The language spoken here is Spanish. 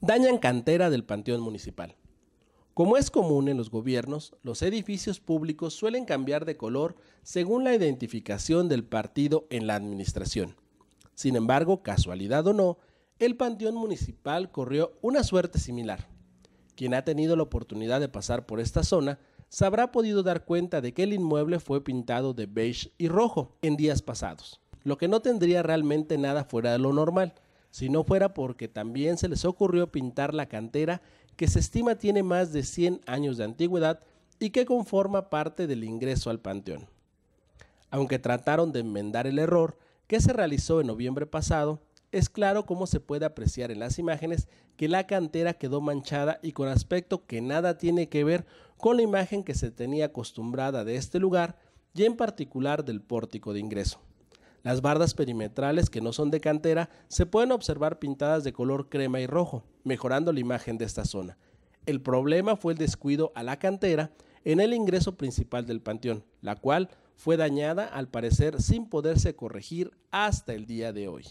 Dañan cantera del Panteón Municipal. Como es común en los gobiernos, los edificios públicos suelen cambiar de color según la identificación del partido en la administración. Sin embargo, casualidad o no, el Panteón Municipal corrió una suerte similar. Quien ha tenido la oportunidad de pasar por esta zona se habrá podido dar cuenta de que el inmueble fue pintado de beige y rojo en días pasados, lo que no tendría realmente nada fuera de lo normal, si no fuera porque también se les ocurrió pintar la cantera que se estima tiene más de 100 años de antigüedad y que conforma parte del ingreso al panteón. Aunque trataron de enmendar el error que se realizó en noviembre pasado, es claro cómo se puede apreciar en las imágenes que la cantera quedó manchada y con aspecto que nada tiene que ver con la imagen que se tenía acostumbrada de este lugar y en particular del pórtico de ingreso. Las bardas perimetrales que no son de cantera se pueden observar pintadas de color crema y rojo, mejorando la imagen de esta zona. El problema fue el descuido a la cantera en el ingreso principal del panteón, la cual fue dañada al parecer sin poderse corregir hasta el día de hoy.